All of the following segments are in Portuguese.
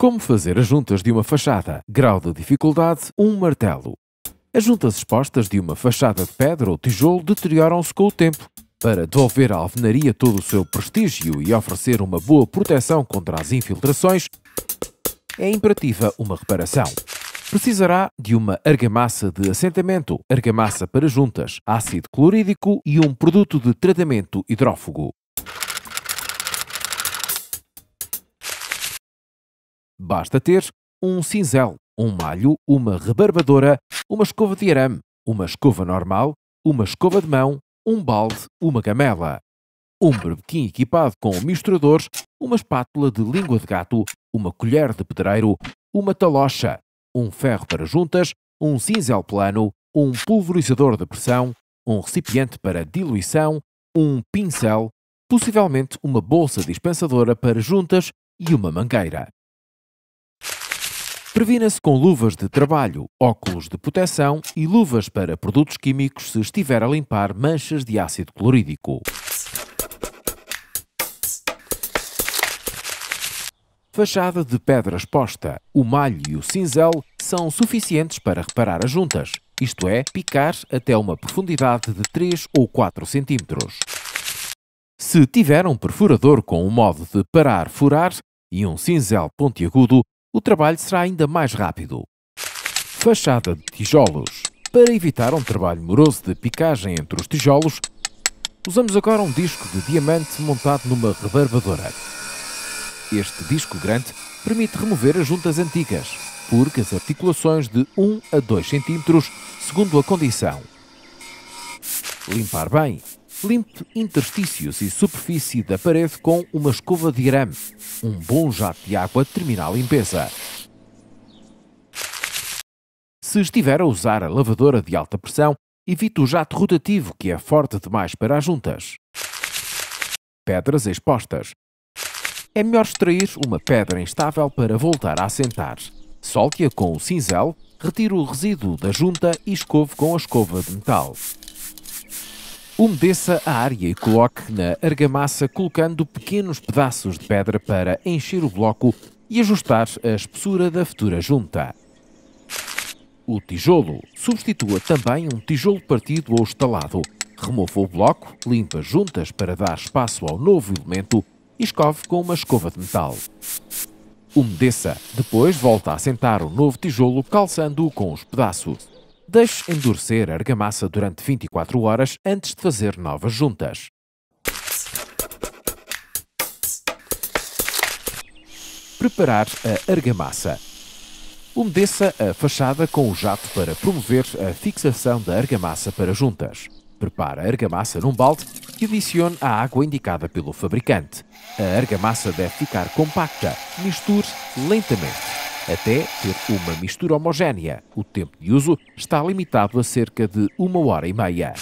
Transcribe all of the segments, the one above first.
Como fazer as juntas de uma fachada? Grau de dificuldade: um martelo. As juntas expostas de uma fachada de pedra ou tijolo deterioram-se com o tempo. Para devolver à alvenaria todo o seu prestígio e oferecer uma boa proteção contra as infiltrações, é imperativa uma reparação. Precisará de uma argamassa de assentamento, argamassa para juntas, ácido clorídrico e um produto de tratamento hidrófugo. Basta ter um cinzel, um malho, uma rebarbadora, uma escova de arame, uma escova normal, uma escova de mão, um balde, uma gamela, um berbequim equipado com misturadores, uma espátula de língua de gato, uma colher de pedreiro, uma talocha, um ferro para juntas, um cinzel plano, um pulverizador de pressão, um recipiente para diluição, um pincel, possivelmente uma bolsa dispensadora para juntas e uma mangueira. Previna-se com luvas de trabalho, óculos de proteção e luvas para produtos químicos se estiver a limpar manchas de ácido clorídrico. Fachada de pedra exposta. o malho e o cinzel são suficientes para reparar as juntas, isto é, picar até uma profundidade de 3 ou 4 centímetros. Se tiver um perfurador com um modo de parar, furar e um cinzel pontiagudo, o trabalho será ainda mais rápido. Fachada de tijolos. Para evitar um trabalho moroso de picagem entre os tijolos, usamos agora um disco de diamante montado numa rebarbadora. Este disco grande permite remover as juntas antigas, porque as articulações de 1 a 2 cm, segundo a condição. Limpar bem. Limpe interstícios e superfície da parede com uma escova de arame um bom jato de água termina a limpeza. Se estiver a usar a lavadora de alta pressão, evite o jato rotativo que é forte demais para as juntas. Pedras expostas. É melhor extrair uma pedra instável para voltar a assentar. Solte-a com o cinzel, retire o resíduo da junta e escove com a escova de metal. Umedeça a área e coloque na argamassa colocando pequenos pedaços de pedra para encher o bloco e ajustar a espessura da futura junta. O tijolo. Substitua também um tijolo partido ou estalado. Remova o bloco, limpa as juntas para dar espaço ao novo elemento e escove com uma escova de metal. Umedeça. Depois volta a assentar o novo tijolo calçando-o com os pedaços. Deixe endurecer a argamassa durante 24 horas antes de fazer novas juntas. Preparar a argamassa. Umedeça a fachada com o jato para promover a fixação da argamassa para juntas. Prepare a argamassa num balde e adicione a água indicada pelo fabricante. A argamassa deve ficar compacta. Misture lentamente. Até ter uma mistura homogénea, o tempo de uso está limitado a cerca de uma hora e meia.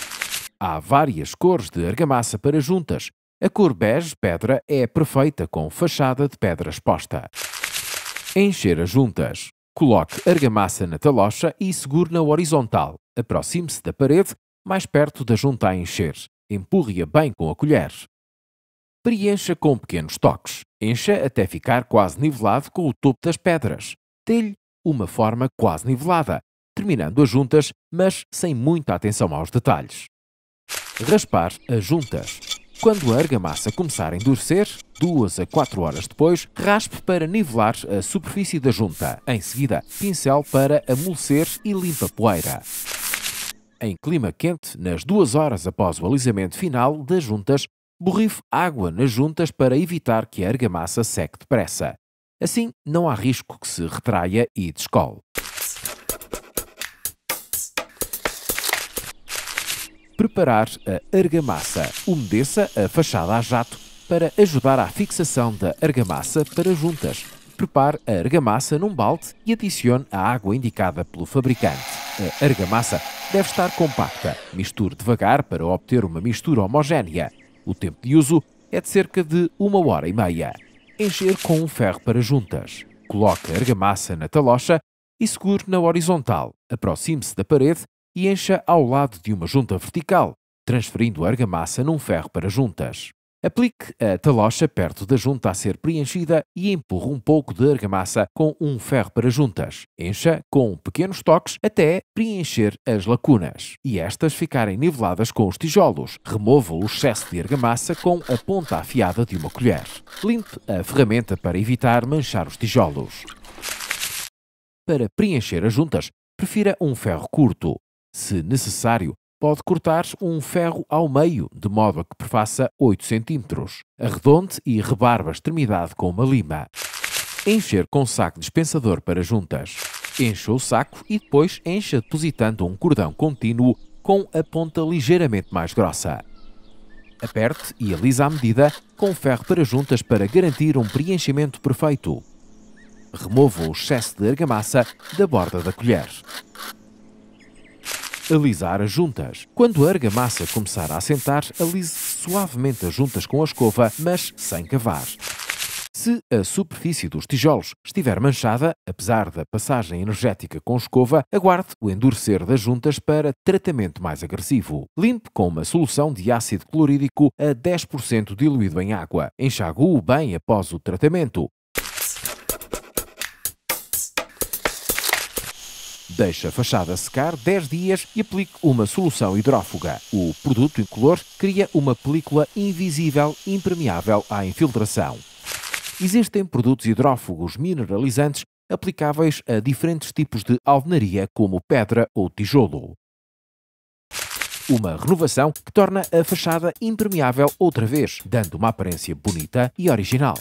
Há várias cores de argamassa para juntas. A cor bege pedra é perfeita com fachada de pedra exposta. Encher as juntas. Coloque argamassa na talocha e segure na horizontal. Aproxime-se da parede, mais perto da junta a encher. Empurre-a bem com a colher. Preencha com pequenos toques. Encha até ficar quase nivelado com o topo das pedras. Dê-lhe uma forma quase nivelada, terminando as juntas, mas sem muita atenção aos detalhes. Raspar as juntas. Quando a argamassa começar a endurecer, 2 a 4 horas depois, raspe para nivelar a superfície da junta. Em seguida, pincel para amolecer e limpa poeira. Em clima quente, nas 2 horas após o alisamento final das juntas, borrife água nas juntas para evitar que a argamassa seque depressa. Assim, não há risco que se retraia e descole. Preparar a argamassa. Umedeça a fachada a jato para ajudar à fixação da argamassa para juntas. Prepare a argamassa num balde e adicione a água indicada pelo fabricante. A argamassa deve estar compacta. Misture devagar para obter uma mistura homogénea. O tempo de uso é de cerca de uma hora e meia. Encher com um ferro para juntas. Coloque a argamassa na talocha e segure na horizontal. Aproxime-se da parede e encha ao lado de uma junta vertical, transferindo a argamassa num ferro para juntas. Aplique a talocha perto da junta a ser preenchida e empurre um pouco de argamassa com um ferro para juntas. Encha com pequenos toques até preencher as lacunas e estas ficarem niveladas com os tijolos. Remova o excesso de argamassa com a ponta afiada de uma colher. Limpe a ferramenta para evitar manchar os tijolos. Para preencher as juntas, prefira um ferro curto. Se necessário, pode cortar um ferro ao meio, de modo a que perfaça 8 cm. Arredonde e rebarba a extremidade com uma lima. Encher com saco dispensador para juntas. Encha o saco e depois encha depositando um cordão contínuo com a ponta ligeiramente mais grossa. Aperte e alisa à medida com ferro para juntas para garantir um preenchimento perfeito. Remova o excesso de argamassa da borda da colher alisar as juntas. Quando a argamassa começar a assentar, alise suavemente as juntas com a escova, mas sem cavar. Se a superfície dos tijolos estiver manchada, apesar da passagem energética com escova, aguarde o endurecer das juntas para tratamento mais agressivo. Limpe com uma solução de ácido clorídrico a 10% diluído em água. Enxague-o bem após o tratamento. Deixe a fachada secar 10 dias e aplique uma solução hidrófuga. O produto incolor cria uma película invisível impermeável à infiltração. Existem produtos hidrófugos mineralizantes aplicáveis a diferentes tipos de alvenaria, como pedra ou tijolo. Uma renovação que torna a fachada impermeável outra vez, dando uma aparência bonita e original.